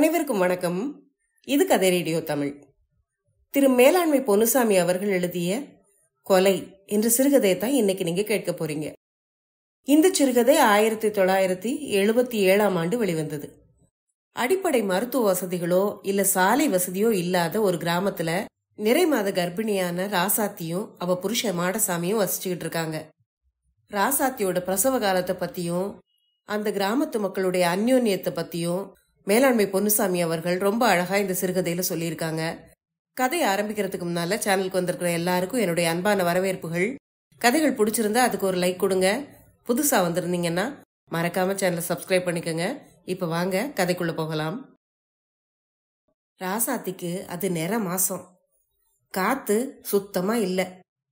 அனைவருக்கும் வணக்கம் இது கதை ரேடியோ தமிழ் திரு மேலாண்மை பொன்னுசாமி அவர்கள் எழுதிய கொலை என்ற சிறுகதையை தான் இன்னைக்கு நீங்க கேட்க போறீங்க இந்த சிறுகதை ஆயிரத்தி தொள்ளாயிரத்தி எழுபத்தி ஏழாம் ஆண்டு வெளிவந்தது அடிப்படை மருத்துவ வசதிகளோ இல்ல சாலை வசதியோ இல்லாத ஒரு கிராமத்துல நிறை மாத கர்ப்பிணியான ராசாத்தியும் அவ புருஷ மாடசாமியும் வசிச்சுக்கிட்டு இருக்காங்க ராசாத்தியோட பிரசவ காலத்தை பத்தியும் அந்த கிராமத்து மக்களுடைய அந்யோன்யத்தை பத்தியும் மேலாண்மை பொன்னுசாமி அவர்கள் ரொம்ப அழகா இந்த சிறுகதையில சொல்லியிருக்காங்க கதை ஆரம்பிக்கிறதுக்கு முன்னால சேனலுக்கு வந்திருக்கிற எல்லாருக்கும் என்னுடைய அன்பான வரவேற்புகள் கதைகள் பிடிச்சிருந்தா அதுக்கு ஒரு லைக் கொடுங்க புதுசா வந்திருந்தீங்கன்னா மறக்காம சேனலை சப்ஸ்கிரைப் பண்ணிக்கோங்க இப்ப வாங்க கதைக்குள்ள போகலாம் ராசாத்திக்கு அது நிற மாசம் காத்து சுத்தமா இல்ல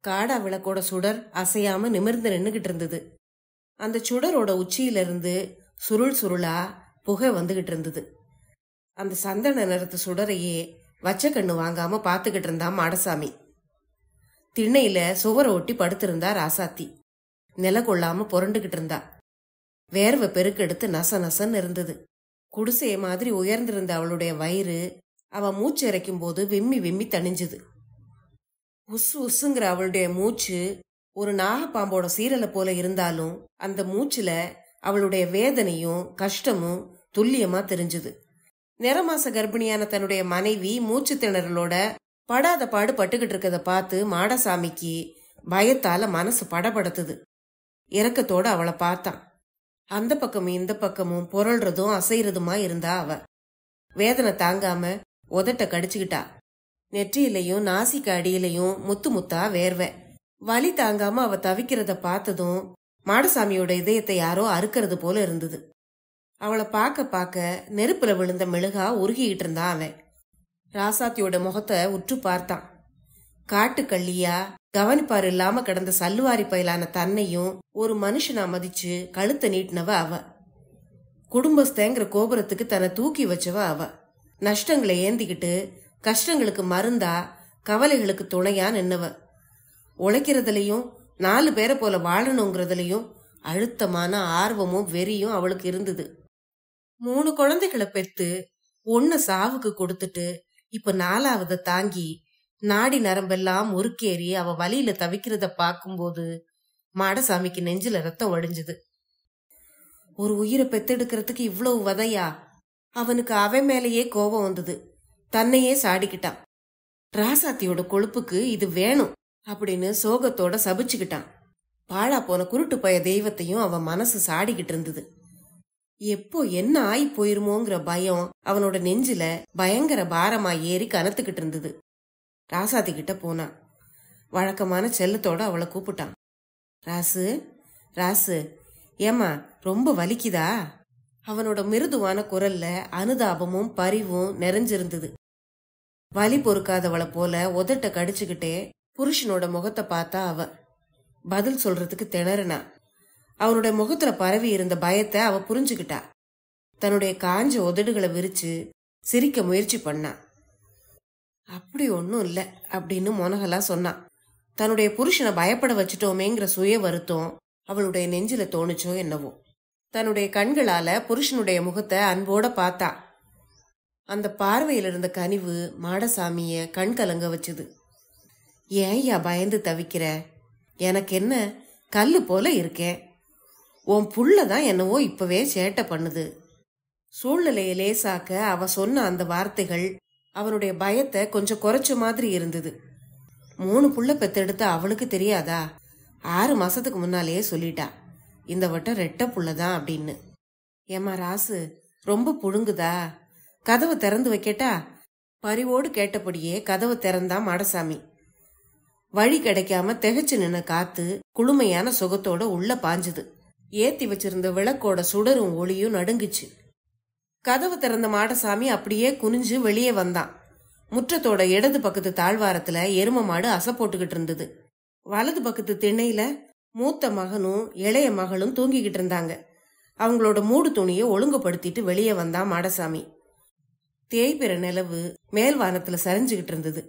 காடா விளக்கோட சுடர் அசையாம நிமிர்ந்து நின்னுகிட்டு இருந்தது அந்த சுடரோட உச்சியிலிருந்து சுருள் சுருளா புகை வந்துகிட்டு இருந்தது அந்த சந்தன நிறத்து சுடரையே வச்ச கண்ணு வாங்காம பார்த்துக்கிட்டு இருந்தான் மாடசாமி திண்ணையில சுவரை ஒட்டி படுத்திருந்தா ராசாத்தி நில கொள்ளாம புரண்டுகிட்டு இருந்தா வேர்வை பெருக்கெடுத்து நச நசன்னு இருந்தது குடிசைய மாதிரி உயர்ந்திருந்த அவளுடைய வயிறு அவ மூச்சு இறைக்கும் போது விம்மி விம்மி தணிஞ்சுது உசு உசுங்கிற அவளுடைய மூச்சு ஒரு நாகப்பாம்போட சீரலை போல இருந்தாலும் அந்த மூச்சுல அவளுடைய வேதனையும் கஷ்டமும் துல்லியமா தெரிஞ்சுது நிறமாச கர்ப்பிணியான தன்னுடைய மனைவி மூச்சு திணறலோட படாத பாடு பட்டுக்கிட்டு இருக்கதை பார்த்து மாடசாமிக்கு பயத்தால மனசு படபடுத்துது இறக்கத்தோட அவளை பார்த்தான் அந்த பக்கமும் இந்த பக்கமும் பொருள்றதும் அசைறதுமா இருந்தா அவ வேதனை தாங்காம உதட்ட கடிச்சுக்கிட்டா நெற்றியிலையும் நாசிக்கு அடியிலையும் முத்து முத்தா வேர்வை வலி தாங்காம அவ தவிக்கிறத பார்த்ததும் மாடசாமியோட இதயத்தை யாரோ அறுக்கிறது போல இருந்தது அவளை பார்க்க பார்க்க நெருப்புல விழுந்த மெழுகா உருகிட்டு இருந்தான் அவன் ராசாத்தியோட முகத்தை உற்று பார்த்தான் காட்டுக்கள்ளியா கவனிப்பார் இல்லாம கிடந்த சல்லுவாரி பயிலான தன்னையும் ஒரு மனுஷனா மதிச்சு கழுத்தை நீட்டினவ அவ குடும்பஸ்தேங்கிற கோபுரத்துக்கு தன்னை தூக்கி வச்சவ அவ நஷ்டங்களை ஏந்திக்கிட்டு கஷ்டங்களுக்கு மருந்தா கவலைகளுக்கு துணையா நின்னவ உழைக்கிறதுலையும் நாலு பேரை போல வாழணுங்கிறதுலையும் அழுத்தமான ஆர்வமும் வெறியும் அவளுக்கு இருந்தது மூணு குழந்தைகளை பெத்து ஒன்னு சாவுக்கு கொடுத்துட்டு இப்ப நாலாவத தாங்கி நாடி நரம்பெல்லாம் முறுக்கேறி அவ வழியில தவிக்கிறத போது மாடசாமிக்கு நெஞ்சில ரத்தம் ஒழிஞ்சுது ஒரு உயிரை பெத்தெடுக்கிறதுக்கு இவ்வளவு வதையா அவனுக்கு அவன் மேலேயே கோபம் வந்தது தன்னையே சாடிக்கிட்டான் ராசாத்தியோட கொழுப்புக்கு இது வேணும் அப்படின்னு சோகத்தோட சபிச்சுக்கிட்டான் பாழா போன குருட்டு பய தெய்வத்தையும் அவன் மனசு சாடிக்கிட்டு இருந்தது எப்போ என்ன ஆய் போயிருமோங்கிற பயம் அவனோட நெஞ்சில பயங்கர பாரமா ஏறி கனத்துக்கிட்டு இருந்தது ராசாதி கிட்ட போனான் வழக்கமான செல்லத்தோட அவளை கூப்பிட்டான் ராசு ராசு ஏமா ரொம்ப வலிக்குதா அவனோட மிருதுவான குரல்ல அனுதாபமும் பரிவும் நிறைஞ்சிருந்தது வலி பொறுக்காதவளை போல உதட்ட கடிச்சுக்கிட்டே புருஷனோட முகத்தை பார்த்தா அவ பதில் சொல்றதுக்கு திணறினான் அவனுடைய முகத்துல பரவி இருந்த பயத்தை அவ புரிஞ்சுக்கிட்டா தன்னுடைய காஞ்ச உதடுகளை விரிச்சு சிரிக்க முயற்சி பண்ணா அப்படி ஒன்றும் இல்லை அப்படின்னு மொனகலா சொன்னான் தன்னுடைய புருஷனை பயப்பட வச்சுட்டோமேங்கிற சுய வருத்தம் அவளுடைய நெஞ்சில தோணுச்சோ என்னவோ தன்னுடைய கண்களால புருஷனுடைய முகத்தை அன்போட பார்த்தா அந்த பார்வையில் இருந்த கனிவு மாடசாமிய கண் கலங்க வச்சுது ஏன் யா பயந்து தவிக்கிற எனக்கு என்ன கல்லு போல இருக்கேன் உன் புள்ள தான் என்னவோ இப்பவே சேட்டை பண்ணுது சூழ்நிலையை லேசாக்க அவ சொன்ன அந்த வார்த்தைகள் அவனுடைய பயத்தை கொஞ்சம் குறைச்ச மாதிரி இருந்தது மூணு புள்ள பெத்தெடுத்த அவளுக்கு தெரியாதா ஆறு மாசத்துக்கு முன்னாலேயே சொல்லிட்டா இந்த வட்டம் ரெட்ட புள்ளதான் தான் அப்படின்னு ஏமா ராசு ரொம்ப புழுங்குதா கதவை திறந்து வைக்கட்டா பரிவோடு கேட்டபடியே கதவை திறந்தா மாடசாமி வழி கிடைக்காம திகச்சு நின்ன காத்து குளுமையான சுகத்தோட உள்ள பாஞ்சுது ஏத்தி வச்சிருந்த விளக்கோட சுடரும் ஒளியும் நடுங்குச்சு கதவு திறந்த மாடசாமி அப்படியே குனிஞ்சு வெளியே வந்தான் முற்றத்தோட இடது பக்கத்து தாழ்வாரத்துல எரும மாடு அசை போட்டுக்கிட்டு இருந்தது வலது பக்கத்து திண்ணையில மூத்த மகனும் இளைய மகளும் தூங்கிக்கிட்டு இருந்தாங்க அவங்களோட மூடு துணியை ஒழுங்குபடுத்திட்டு வெளியே வந்தான் மாடசாமி தேய்பிற நிலவு மேல் சரிஞ்சுகிட்டு இருந்தது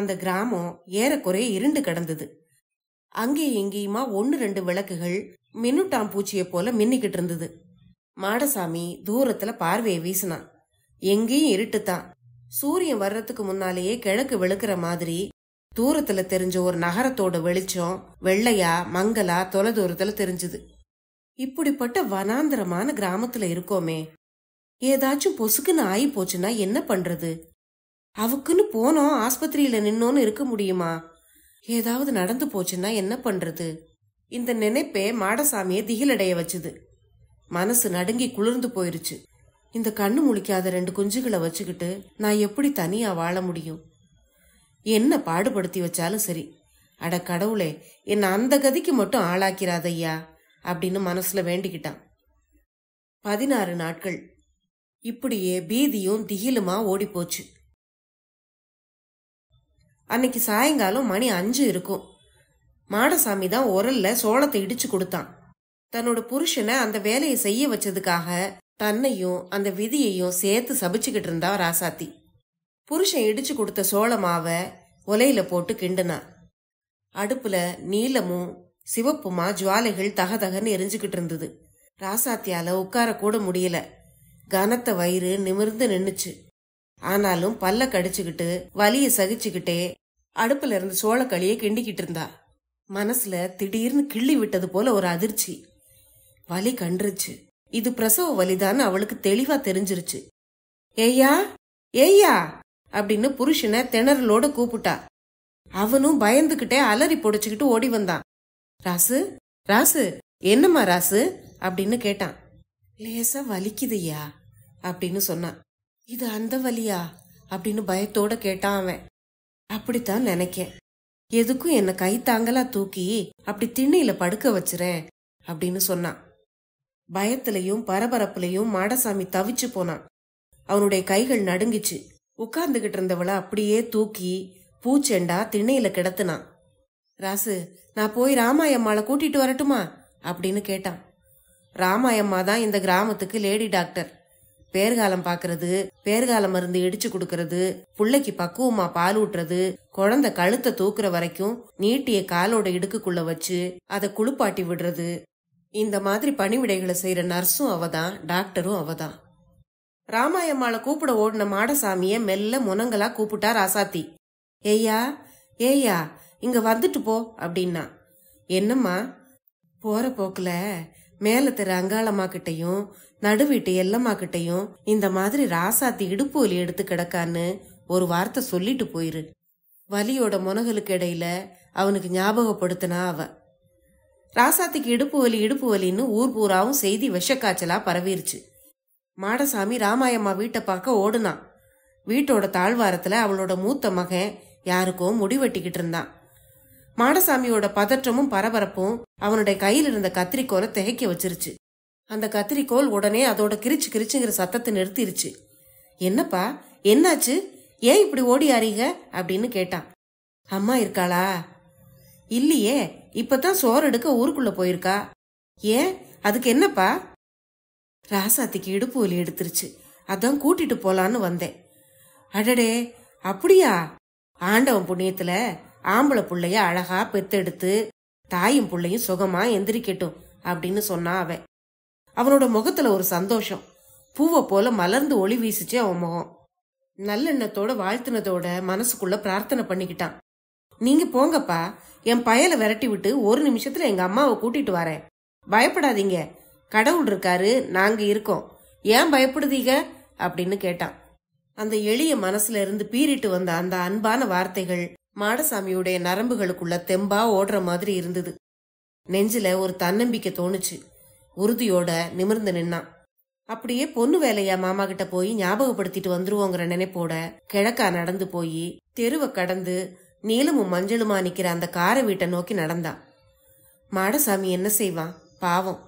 அந்த கிராமம் ஏறக்குறைய இருண்டு கிடந்தது அங்கே எங்கேயுமா ஒன்று ரெண்டு விளக்குகள் மின்னுட்டாம் பூச்சியை போல மின்னிக்கிட்டு இருந்தது மாடசாமி தூரத்துல பார்வையை வீசினான் எங்கேயும் இருட்டுத்தான் சூரியன் வர்றதுக்கு முன்னாலேயே கிழக்கு வெளுக்கிற மாதிரி தூரத்துல தெரிஞ்ச ஒரு நகரத்தோட வெளிச்சம் வெள்ளையா மங்களா தொலை தூரத்துல தெரிஞ்சுது இப்படிப்பட்ட வனாந்திரமான கிராமத்துல இருக்கோமே ஏதாச்சும் பொசுக்குன்னு ஆயி போச்சுன்னா என்ன பண்றது அவுக்குன்னு போனோம் ஆஸ்பத்திரியில நின்னோன்னு இருக்க முடியுமா ஏதாவது நடந்து போச்சுன்னா என்ன பண்றது இந்த நினைப்பே மாடசாமியை திகிலடைய வச்சுது மனசு நடுங்கி குளிர்ந்து போயிருச்சு இந்த கண்ணு முழிக்காத ரெண்டு குஞ்சுகளை வச்சுக்கிட்டு நான் எப்படி தனியா வாழ முடியும் என்ன பாடுபடுத்தி வச்சாலும் சரி அட கடவுளே என்னை அந்த கதிக்கு மட்டும் ஆளாக்கிறாதையா அப்படின்னு மனசுல வேண்டிக்கிட்டான் பதினாறு நாட்கள் இப்படியே பீதியும் திகிலுமா ஓடிப்போச்சு அன்னைக்கு சாயங்காலம் மணி அஞ்சு இருக்கும் மாடசாமி தான் உரல்ல சோளத்தை இடிச்சு கொடுத்தான் தன்னோட புருஷனை அந்த வேலையை செய்ய வச்சதுக்காக தன்னையும் அந்த விதியையும் சேர்த்து சபிச்சுக்கிட்டு இருந்தா ராசாத்தி புருஷன் இடிச்சு கொடுத்த சோள மாவை ஒலையில போட்டு கிண்டுனான் அடுப்புல நீலமும் சிவப்புமா ஜுவாலைகள் தகதகன்னு எரிஞ்சுக்கிட்டு இருந்தது ராசாத்தியால உட்கார கூட முடியல கனத்த வயிறு நிமிர்ந்து நின்னுச்சு ஆனாலும் பல்ல கடிச்சுக்கிட்டு வலிய சகிச்சுக்கிட்டே அடுப்புல இருந்து சோளக்களியை கிண்டிக்கிட்டு இருந்தா மனசுல திடீர்னு கிள்ளி விட்டது போல ஒரு அதிர்ச்சி வலி கண்டுருச்சு இது பிரசவ வலிதான்னு அவளுக்கு தெளிவா தெரிஞ்சிருச்சு ஏய்யா ஏய்யா அப்படின்னு புருஷனை திணறலோட கூப்பிட்டா அவனும் பயந்துகிட்டே அலறி பொடிச்சுக்கிட்டு ஓடி வந்தான் ராசு ராசு என்னம்மா ராசு அப்படின்னு கேட்டான் லேசா வலிக்குதுயா அப்படின்னு சொன்னான் இது அந்த வழியா அப்படின்னு பயத்தோட கேட்டான் அவன் அப்படித்தான் நினைக்கேன் எதுக்கும் என்னை கை தாங்கலா தூக்கி அப்படி திண்ணையில படுக்க வச்சுறேன் அப்படின்னு சொன்னான் பயத்திலையும் பரபரப்புலையும் மாடசாமி தவிச்சு போனான் அவனுடைய கைகள் நடுங்கிச்சு உட்கார்ந்துகிட்டு இருந்தவளை அப்படியே தூக்கி பூச்செண்டா திண்ணையில கிடத்துனான் ராசு நான் போய் ராமாயம்மாவை கூட்டிட்டு வரட்டுமா அப்படின்னு கேட்டான் ராமாயம்மா தான் இந்த கிராமத்துக்கு லேடி டாக்டர் பேர்காலம் பாக்குறது பேர்கால மருந்து இடிச்சு கொடுக்கறது புள்ளைக்கு பக்குவமா பால் ஊட்டுறது குழந்தை கழுத்தை தூக்குற வரைக்கும் நீட்டிய காலோட இடுக்குக்குள்ள வச்சு அதை குளிப்பாட்டி விடுறது இந்த மாதிரி பணிவிடைகளை செய்யற நர்ஸும் அவதான் டாக்டரும் அவதான் ராமாயம்மால கூப்பிட ஓடின மாடசாமிய மெல்ல முனங்களா கூப்பிட்டார் ஆசாத்தி ஏய்யா ஏய்யா இங்க வந்துட்டு போ அப்படின்னா என்னம்மா போற போக்குல மேல தெரு அங்காளம்மா கிட்டையும் நடுவீட்டு எல்லம்மா கிட்டையும் இந்த மாதிரி ராசாத்தி இடுப்பு வலி எடுத்து கிடக்கான்னு ஒரு வார்த்தை சொல்லிட்டு போயிரு வலியோட முனகலுக்கு இடையில அவனுக்கு ஞாபகப்படுத்தினா அவ ராசாத்திக்கு இடுப்பு வலி இடுப்பு வலின்னு ஊர் பூராவும் செய்தி விஷக்காய்ச்சலா பரவிருச்சு மாடசாமி ராமாயம்மா வீட்டை பார்க்க ஓடுனான் வீட்டோட தாழ்வாரத்துல அவளோட மூத்த மகன் யாருக்கோ முடிவெட்டிக்கிட்டு இருந்தான் மாடசாமியோட பதற்றமும் பரபரப்பும் அவனுடைய கையில் இருந்த கத்திரிக்கோலை திகைக்க வச்சிருச்சு அந்த கத்திரிக்கோல் உடனே அதோட கிரிச்சு கிரிச்சுங்கிற சத்தத்தை நிறுத்திருச்சு என்னப்பா என்னாச்சு ஏன் இப்படி ஓடி அறிக அப்படின்னு கேட்டான் அம்மா இருக்காளா இல்லையே இப்பதான் சோறு எடுக்க ஊருக்குள்ள போயிருக்கா ஏன் அதுக்கு என்னப்பா ராசாத்திக்கு இடுப்பு ஒலி எடுத்துருச்சு அதான் கூட்டிட்டு போலான்னு வந்தேன் அடடே அப்படியா ஆண்டவன் புண்ணியத்துல ஆம்பளை புள்ளைய அழகா பெத்தெடுத்து தாயும் புள்ளையும் சுகமா எந்திரிக்கட்டும் அப்படின்னு சொன்னா அவன் அவனோட முகத்துல ஒரு சந்தோஷம் பூவை போல மலர்ந்து ஒளி வீசிச்சு அவன் முகம் நல்லெண்ணத்தோட வாழ்த்தினதோட மனசுக்குள்ள பிரார்த்தனை பண்ணிக்கிட்டான் நீங்க போங்கப்பா என் பயல விரட்டி விட்டு ஒரு நிமிஷத்துல எங்க அம்மாவை கூட்டிட்டு வரேன் பயப்படாதீங்க கடவுள் இருக்காரு நாங்க இருக்கோம் ஏன் பயப்படுதீங்க அப்படின்னு கேட்டான் அந்த எளிய மனசுல இருந்து பீறிட்டு வந்த அந்த அன்பான வார்த்தைகள் மாடசாமியுடைய நரம்புகளுக்குள்ள தெம்பா ஓடுற மாதிரி இருந்தது நெஞ்சில ஒரு தன்னம்பிக்கை தோணுச்சு உறுதியோட நிமிர்ந்து நின்னான் அப்படியே பொண்ணு வேலையா மாமா கிட்ட போய் ஞாபகப்படுத்திட்டு வந்துருவோங்கிற நினைப்போட கிழக்கா நடந்து போய் தெருவை கடந்து நீளமும் மஞ்சளுமா நிக்கிற அந்த கார வீட்டை நோக்கி நடந்தான் மாடசாமி என்ன செய்வான் பாவம்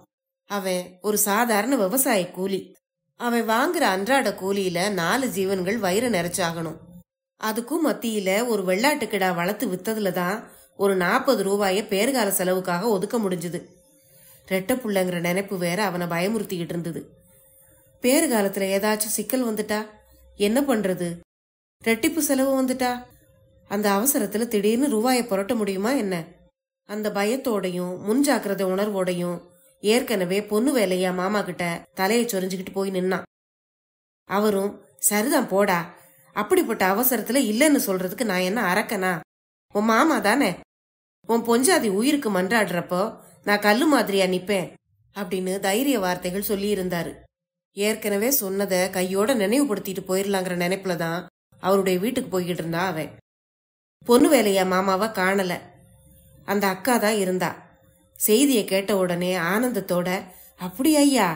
அவன் ஒரு சாதாரண விவசாய கூலி அவன் வாங்குற அன்றாட கூலியில நாலு ஜீவன்கள் வயிறு நிறைச்சாகணும் அதுக்கும் மத்தியில ஒரு வெள்ளாட்டுக்கிடா வளர்த்து வித்ததுலதான் தான் ஒரு நாற்பது ரூபாய பேர்கால செலவுக்காக ஒதுக்க முடிஞ்சுது ரெட்ட புள்ளங்கிற நினைப்பு வேற அவனை பயமுறுத்திக்கிட்டு இருந்தது பேறுகாலத்துல ஏதாச்சும் சிக்கல் வந்துட்டா என்ன பண்றது ரெட்டிப்பு செலவு வந்துட்டா அந்த அவசரத்துல திடீர்னு ரூபாயை புரட்ட முடியுமா என்ன அந்த பயத்தோடையும் முன்ஜாக்கிரத உணர்வோடையும் ஏற்கனவே பொண்ணு வேலையா மாமா கிட்ட தலையை சொரிஞ்சுக்கிட்டு போய் நின்னான் அவரும் சரிதான் போடா அப்படிப்பட்ட அவசரத்துல இல்லைன்னு சொல்றதுக்கு நான் என்ன அரக்கனா உன் மாமா தானே உன் பொஞ்சாதி உயிருக்கு மன்றாடுறப்போ நான் கல்லு மாதிரியா நிப்பேன் அப்படின்னு தைரிய வார்த்தைகள் இருந்தாரு ஏற்கனவே சொன்னதை கையோட நினைவுபடுத்திட்டு போயிடலாங்கிற நினைப்புலதான் தான் அவருடைய வீட்டுக்கு போய்கிட்டு இருந்தா அவன் பொண்ணு வேலைய மாமாவை காணல அந்த அக்கா தான் இருந்தா செய்தியை கேட்ட உடனே ஆனந்தத்தோட அப்படி ஐயா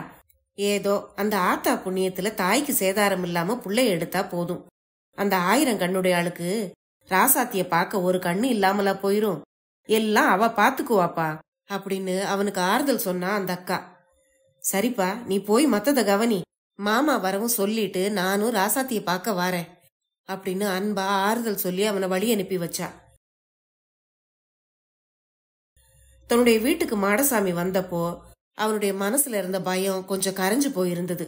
ஏதோ அந்த ஆத்தா புண்ணியத்துல தாய்க்கு சேதாரம் இல்லாம புள்ளைய எடுத்தா போதும் அந்த ஆயிரம் கண்ணுடைய ஆளுக்கு ராசாத்திய பார்க்க ஒரு கண்ணு இல்லாமலா போயிரும் எல்லாம் அவ பாத்துக்குவாப்பா அப்படின்னு அவனுக்கு ஆறுதல் சொன்னா அந்த அக்கா சரிப்பா நீ போய் மத்தத கவனி மாமா வரவும் சொல்லிட்டு நானும் ராசாத்திய பார்க்க வாரேன் அப்படின்னு அன்பா ஆறுதல் சொல்லி அவனை வழி அனுப்பி வச்சா தன்னுடைய வீட்டுக்கு மாடசாமி வந்தப்போ அவனுடைய மனசுல இருந்த பயம் கொஞ்சம் கரைஞ்சு போயிருந்தது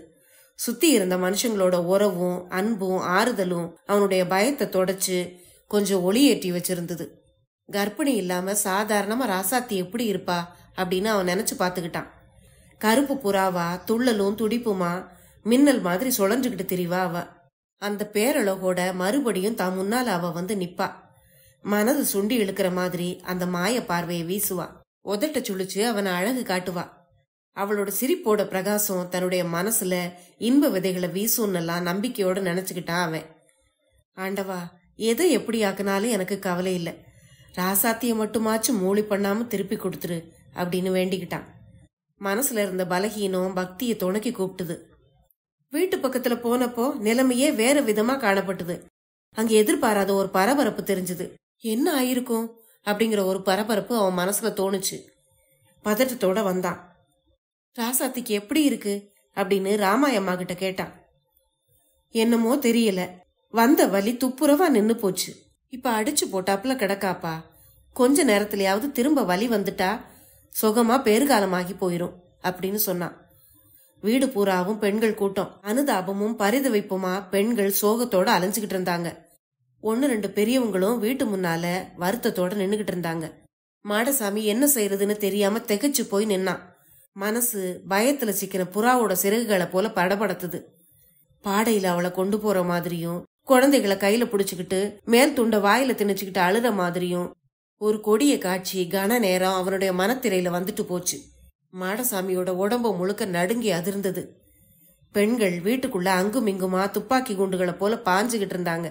சுத்தி இருந்த மனுஷங்களோட உறவும் அன்பும் ஆறுதலும் அவனுடைய பயத்தை தொடச்சு கொஞ்சம் ஒளி ஏற்றி வச்சிருந்தது கர்ப்பிணி இல்லாம சாதாரணமா ராசாத்தி எப்படி இருப்பா அப்படின்னு அவன் நினைச்சு பாத்துக்கிட்டான் கருப்பு புறாவா துள்ளலும் துடிப்புமா மின்னல் மாதிரி சுழஞ்சுகிட்டு திரிவா அவ அந்த பேரழகோட மறுபடியும் தான் முன்னால அவ வந்து நிப்பா மனது சுண்டி இழுக்கிற மாதிரி அந்த மாய பார்வையை வீசுவா உதட்ட சுழிச்சு அவனை அழகு காட்டுவா அவளோட சிரிப்போட பிரகாசம் தன்னுடைய மனசுல இன்ப விதைகளை வீசும்னெல்லாம் நம்பிக்கையோட நினைச்சுக்கிட்டான் அவன் ஆண்டவா எதை எப்படி ஆக்குனாலும் எனக்கு கவலை இல்லை ராசாத்திய மட்டுமாச்சும் மூளி பண்ணாம திருப்பி கொடுத்துரு அப்படின்னு வேண்டிக்கிட்டான் மனசுல இருந்த பலகீனம் பக்தியை துணக்கி கூப்பிட்டுது வீட்டு பக்கத்துல போனப்போ நிலைமையே வேற விதமா காணப்பட்டது அங்க எதிர்பாராத ஒரு பரபரப்பு தெரிஞ்சது என்ன ஆயிருக்கும் அப்படிங்கிற ஒரு பரபரப்பு அவன் மனசுல தோணுச்சு பதட்டத்தோட வந்தான் ராசாத்திக்கு எப்படி இருக்கு அப்படின்னு ராமாயம்மா கிட்ட கேட்டான் என்னமோ தெரியல வந்த வலி துப்புரவா நின்னு போச்சு இப்ப அடிச்சு போட்டாப்புல கிடக்காப்பா கொஞ்ச நேரத்திலயாவது திரும்ப வலி வந்துட்டா சுகமா பேருகாலமாகி போயிரும் அப்படின்னு சொன்னான் வீடு பூராவும் பெண்கள் கூட்டம் அனுதாபமும் பரிதவிப்புமா பெண்கள் சோகத்தோட அலைஞ்சுகிட்டு இருந்தாங்க ஒன்னு ரெண்டு பெரியவங்களும் வீட்டு முன்னால வருத்தத்தோட நின்னுகிட்டு இருந்தாங்க மாடசாமி என்ன செய்யறதுன்னு தெரியாம திகச்சு போய் நின்னான் மனசு பயத்துல சிக்கின புறாவோட சிறகுகளை போல படபடத்துது பாடையில அவளை கொண்டு போற மாதிரியும் குழந்தைகளை கையில புடிச்சுக்கிட்டு மேல் துண்டை வாயில திணிச்சுக்கிட்டு அழுத மாதிரியும் ஒரு கொடிய காட்சி கன நேரம் அவனுடைய மனத்திரையில வந்துட்டு போச்சு மாடசாமியோட உடம்ப முழுக்க நடுங்கி அதிர்ந்தது பெண்கள் வீட்டுக்குள்ள அங்கும் இங்குமா துப்பாக்கி குண்டுகளை போல பாஞ்சுகிட்டு இருந்தாங்க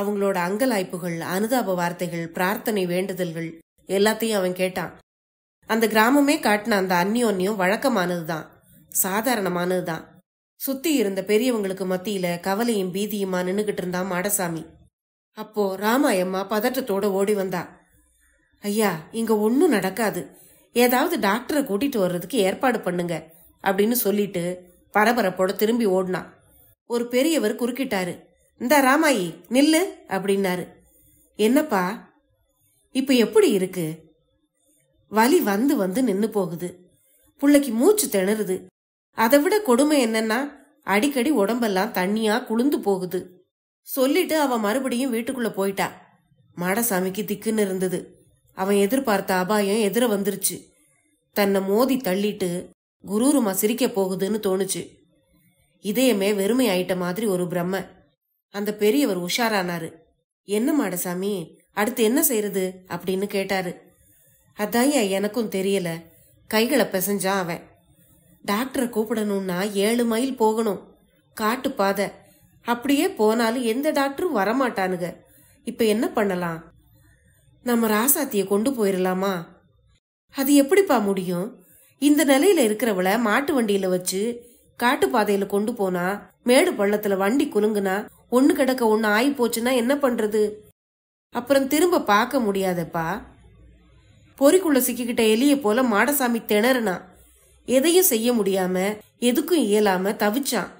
அவங்களோட அங்கலாய்ப்புகள் அனுதாப வார்த்தைகள் பிரார்த்தனை வேண்டுதல்கள் எல்லாத்தையும் அவன் கேட்டான் அந்த கிராமமே காட்டின அந்த அந்நியோன்யம் வழக்கமானதுதான் சாதாரணமானதுதான் சுத்தி இருந்த பெரியவங்களுக்கு மத்தியில கவலையும் பீதியுமா நின்னுகிட்டு இருந்தான் மாடசாமி அப்போ ராமாயம்மா பதட்டத்தோட ஓடி வந்தா ஐயா இங்க ஒன்னும் நடக்காது ஏதாவது டாக்டரை கூட்டிட்டு வர்றதுக்கு ஏற்பாடு பண்ணுங்க அப்படின்னு சொல்லிட்டு பரபரப்போட திரும்பி ஓடினான் ஒரு பெரியவர் குறுக்கிட்டாரு இந்த ராமாயி நில்லு அப்படின்னாரு என்னப்பா இப்ப எப்படி இருக்கு வலி வந்து வந்து நின்னு போகுது புள்ளைக்கு மூச்சு திணறுது அதை விட கொடுமை என்னன்னா அடிக்கடி உடம்பெல்லாம் தண்ணியா குளிந்து போகுது சொல்லிட்டு அவன் மறுபடியும் வீட்டுக்குள்ள போயிட்டா மடசாமிக்கு திக்குன்னு இருந்தது அவன் எதிர்பார்த்த அபாயம் எதிர வந்துருச்சு தன்னை மோதி தள்ளிட்டு குரூருமா சிரிக்க போகுதுன்னு தோணுச்சு இதயமே வெறுமை ஆயிட்ட மாதிரி ஒரு பிரம்ம அந்த பெரியவர் உஷாரானாரு என்ன மாடசாமி அடுத்து என்ன செய்யறது அப்படின்னு கேட்டாரு அதாயா எனக்கும் தெரியல கைகளை பிசைஞ்சான் அவன் டாக்டரை கூப்பிடணும்னா ஏழு மைல் போகணும் காட்டு பாதை அப்படியே போனாலும் எந்த டாக்டரும் வரமாட்டானுங்க இப்ப என்ன பண்ணலாம் நம்ம ராசாத்திய கொண்டு போயிடலாமா அது எப்படிப்பா முடியும் இந்த நிலையில இருக்கிறவள மாட்டு வண்டியில வச்சு காட்டு பாதையில கொண்டு போனா மேடு பள்ளத்துல வண்டி குலுங்குனா ஒன்னு கிடக்க ஒன்னு ஆயி போச்சுன்னா என்ன பண்றது அப்புறம் திரும்ப பார்க்க முடியாதப்பா பொறிக்குள்ள சிக்கிக்கிட்ட எலிய போல மாடசாமி திணறனா எதையும் செய்ய முடியாம எதுக்கும் இயலாம தவிச்சான்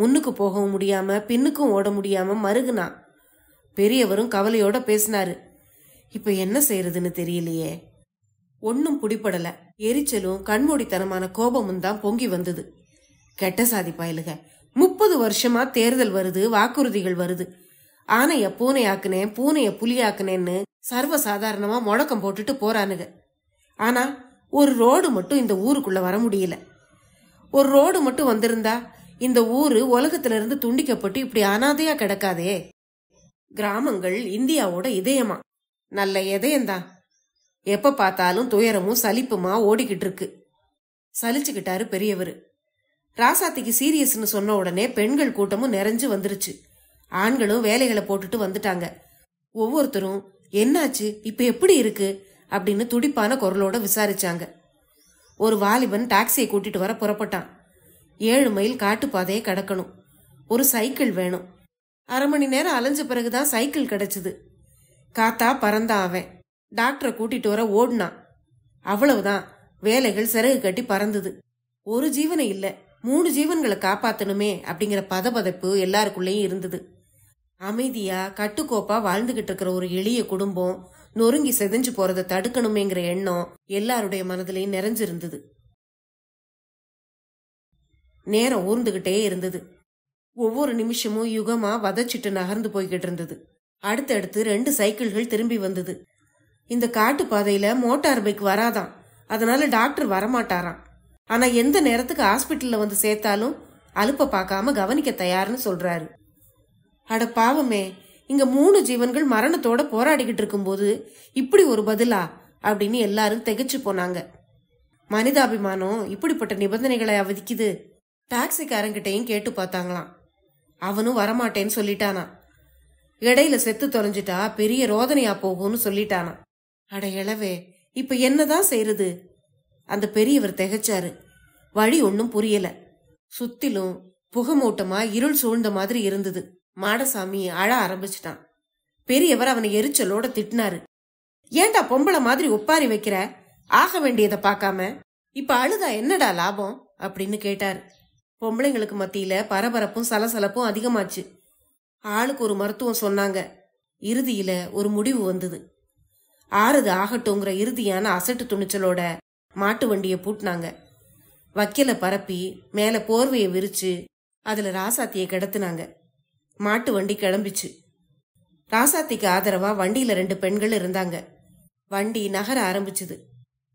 முன்னுக்கு போகவும் முடியாம பின்னுக்கும் ஓட முடியாம மருகுனா பெரியவரும் கவலையோட பேசினாரு இப்ப என்ன செய்யறதுன்னு தெரியலையே ஒன்னும் பிடிபடல எரிச்சலும் கண்மூடித்தனமான கோபமும் தான் பொங்கி வந்தது கெட்ட சாதி பயலுக முப்பது வருஷமா தேர்தல் வருது வாக்குறுதிகள் வருது ஆனைய பூனையாக்குனேன் பூனைய புலியாக்குனேன்னு சர்வசாதாரணமா முழக்கம் போட்டுட்டு போறானுங்க ஆனா ஒரு ரோடு மட்டும் இந்த ஊருக்குள்ள வர முடியல ஒரு ரோடு மட்டும் வந்திருந்தா இந்த ஊரு உலகத்திலிருந்து துண்டிக்கப்பட்டு இப்படி அனாதையா கிடக்காதே கிராமங்கள் இந்தியாவோட இதயமா நல்ல இதயம்தான் எப்ப பார்த்தாலும் துயரமும் சலிப்புமா ஓடிக்கிட்டு இருக்கு சலிச்சுக்கிட்டாரு பெரியவர் ராசாத்திக்கு சீரியஸ்னு சொன்ன உடனே பெண்கள் கூட்டமும் நிறைஞ்சு வந்துருச்சு ஆண்களும் வேலைகளை போட்டுட்டு வந்துட்டாங்க ஒவ்வொருத்தரும் என்னாச்சு இப்ப எப்படி இருக்கு அப்படின்னு துடிப்பான குரலோட விசாரிச்சாங்க ஒரு வாலிபன் டாக்ஸியை கூட்டிட்டு வர புறப்பட்டான் ஏழு மைல் காட்டுப்பாதையை கடக்கணும் ஒரு சைக்கிள் வேணும் அரை மணி நேரம் அலைஞ்ச பிறகுதான் சைக்கிள் கிடைச்சது காத்தா பறந்தான் அவன் டாக்டரை கூட்டிட்டு வர ஓடினான் அவ்வளவுதான் வேலைகள் சிறகு கட்டி பறந்தது ஒரு ஜீவனை இல்லை மூணு ஜீவன்களை காப்பாத்தணுமே அப்படிங்கிற பதபதப்பு எல்லாருக்குள்ளேயும் இருந்தது அமைதியா கட்டுக்கோப்பா வாழ்ந்துகிட்டு இருக்கிற ஒரு எளிய குடும்பம் நொறுங்கி செதஞ்சு போறதை தடுக்கணுமேங்கிற எண்ணம் எல்லாருடைய மனதிலையும் நிறைஞ்சிருந்தது நேரம் ஊர்ந்துகிட்டே இருந்தது ஒவ்வொரு நிமிஷமும் யுகமா வதச்சிட்டு நகர்ந்து போய்கிட்டு இருந்தது அடுத்தடுத்து ரெண்டு சைக்கிள்கள் திரும்பி வந்தது இந்த காட்டு பாதையில மோட்டார் பைக் வராதான் அதனால டாக்டர் வரமாட்டாராம் ஆனா எந்த நேரத்துக்கு ஹாஸ்பிட்டல்ல வந்து சேர்த்தாலும் அலுப்ப பார்க்காம கவனிக்க தயார்னு சொல்றாரு அட பாவமே இங்க மூணு ஜீவன்கள் மரணத்தோட போராடிக்கிட்டு இருக்கும்போது இப்படி ஒரு பதிலா அப்படின்னு எல்லாரும் திகைச்சு போனாங்க மனிதாபிமானம் இப்படிப்பட்ட நிபந்தனைகளை அவதிக்குது டாக்ஸிக்காரங்கிட்டையும் கேட்டு பார்த்தாங்களாம் அவனும் வரமாட்டேன்னு சொல்லிட்டானா இடையில செத்து தொலைஞ்சிட்டா பெரிய ரோதனையா போகும்னு சொல்லிட்டானா அட இளவே இப்ப என்னதான் செய்யறது அந்த பெரியவர் திகைச்சாரு வழி ஒன்னும் புரியல சுத்திலும் புகமூட்டமா இருள் சூழ்ந்த மாதிரி இருந்தது மாடசாமி அழ ஆரம்பிச்சிட்டான் பெரியவர் அவனை எரிச்சலோட திட்டினாரு ஏண்டா பொம்பளை மாதிரி ஒப்பாரி வைக்கிற ஆக வேண்டியதை பார்க்காம இப்ப அழுதா என்னடா லாபம் அப்படின்னு கேட்டாரு பொம்பளைங்களுக்கு மத்தியில பரபரப்பும் சலசலப்பும் அதிகமாச்சு ஆளுக்கு ஒரு மருத்துவம் சொன்னாங்க இறுதியில ஒரு முடிவு வந்தது ஆறுது ஆகட்டுங்கிற இறுதியான அசட்டு துணிச்சலோட மாட்டு வண்டியை பூட்டினாங்க வக்கீல பரப்பி மேல போர்வையை விரிச்சு அதுல ராசாத்தியை கிடத்துனாங்க மாட்டு வண்டி கிளம்பிச்சு ராசாத்திக்கு ஆதரவா வண்டியில ரெண்டு பெண்கள் இருந்தாங்க வண்டி நகர ஆரம்பிச்சுது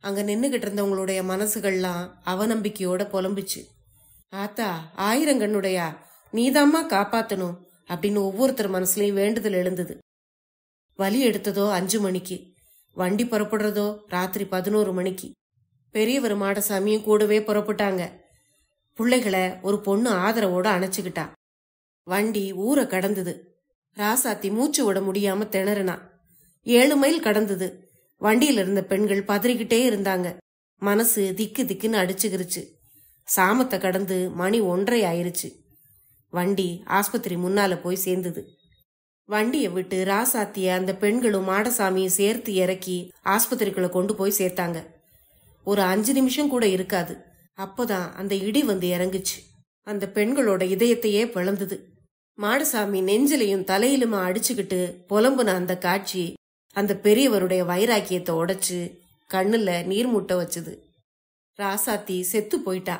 அங்க நின்னுகிட்டு இருந்தவங்களுடைய மனசுகள்லாம் அவநம்பிக்கையோட புலம்பிச்சு ஆத்தா ஆயிரங்கண்ணுடையா நீதாம்மா காப்பாத்தணும் அப்படின்னு ஒவ்வொருத்தர் மனசுலயும் வேண்டுதல் எழுந்தது வலி எடுத்ததோ அஞ்சு மணிக்கு வண்டி புறப்படுறதோ ராத்திரி பதினோரு மணிக்கு பெரியவர் மாடசாமியும் கூடவே புறப்பட்டாங்க பிள்ளைகளை ஒரு பொண்ணு ஆதரவோட அணைச்சுக்கிட்டா வண்டி ஊற கடந்தது ராசாத்தி மூச்சு விட முடியாம திணறினா ஏழு மைல் கடந்தது வண்டியில இருந்த பெண்கள் பதறிக்கிட்டே இருந்தாங்க மனசு திக்கு திக்குன்னு அடிச்சுக்கிருச்சு சாமத்தை கடந்து மணி ஒன்றை ஆயிருச்சு வண்டி ஆஸ்பத்திரி முன்னால போய் சேர்ந்தது வண்டியை விட்டு ராசாத்திய அந்த பெண்களும் மாடசாமியும் சேர்த்து இறக்கி ஆஸ்பத்திரிக்குள்ள கொண்டு போய் சேர்த்தாங்க ஒரு அஞ்சு நிமிஷம் கூட இருக்காது அப்போதான் அந்த இடி வந்து இறங்குச்சு அந்த பெண்களோட இதயத்தையே பிளந்தது மாடசாமி நெஞ்சிலையும் தலையிலுமா அடிச்சுக்கிட்டு புலம்புன அந்த காட்சி அந்த பெரியவருடைய வைராக்கியத்தை உடைச்சு கண்ணுல நீர் முட்ட வச்சுது ராசாத்தி செத்து போயிட்டா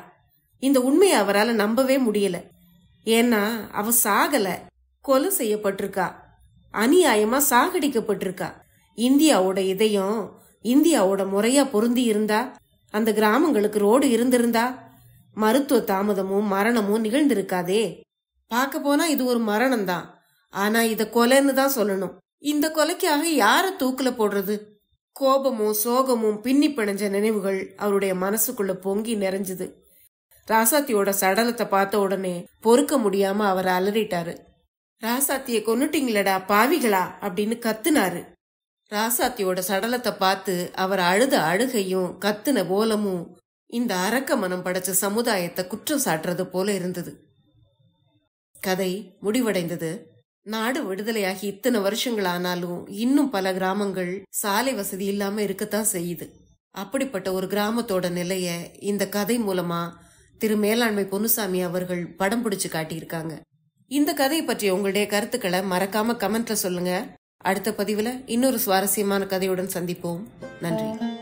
இந்த உண்மையை அவரால் நம்பவே முடியல ஏன்னா அவ சாகல கொலை செய்யப்பட்டிருக்கா அநியாயமா சாகடிக்கப்பட்டிருக்கா இந்தியாவோட இதயம் இந்தியாவோட முறையா பொருந்தி இருந்தா அந்த கிராமங்களுக்கு ரோடு இருந்திருந்தா மருத்துவ தாமதமும் மரணமும் நிகழ்ந்திருக்காதே பார்க்க போனா இது ஒரு மரணம் தான் ஆனா இத கொலைன்னு தான் சொல்லணும் இந்த கொலைக்காக யார தூக்குல போடுறது கோபமும் சோகமும் பின்னி பிணைஞ்ச நினைவுகள் அவருடைய மனசுக்குள்ள பொங்கி நிறைஞ்சது ராசாத்தியோட சடலத்தை பார்த்த உடனே பொறுக்க முடியாம அவர் அலறிட்டாரு ராசாத்திய கொன்னுட்டீங்களடா பாவிகளா அப்படின்னு கத்துனாரு ராசாத்தியோட சடலத்தை பார்த்து அவர் அழுத அழுகையும் கத்துன போலமும் இந்த அரக்க மனம் படைச்ச சமுதாயத்தை குற்றம் சாட்டுறது போல இருந்தது கதை முடிவடைந்தது நாடு விடுதலையாகி இத்தனை வருஷங்கள் ஆனாலும் இன்னும் பல கிராமங்கள் சாலை வசதி இல்லாம இருக்கத்தான் செய்யுது அப்படிப்பட்ட ஒரு கிராமத்தோட நிலைய இந்த கதை மூலமா திரு மேலாண்மை பொன்னுசாமி அவர்கள் படம் பிடிச்சு காட்டியிருக்காங்க இந்த கதை பற்றிய உங்களுடைய கருத்துக்களை மறக்காம கமெண்ட்ல சொல்லுங்க அடுத்த பதிவுல இன்னொரு சுவாரஸ்யமான கதையுடன் சந்திப்போம் நன்றி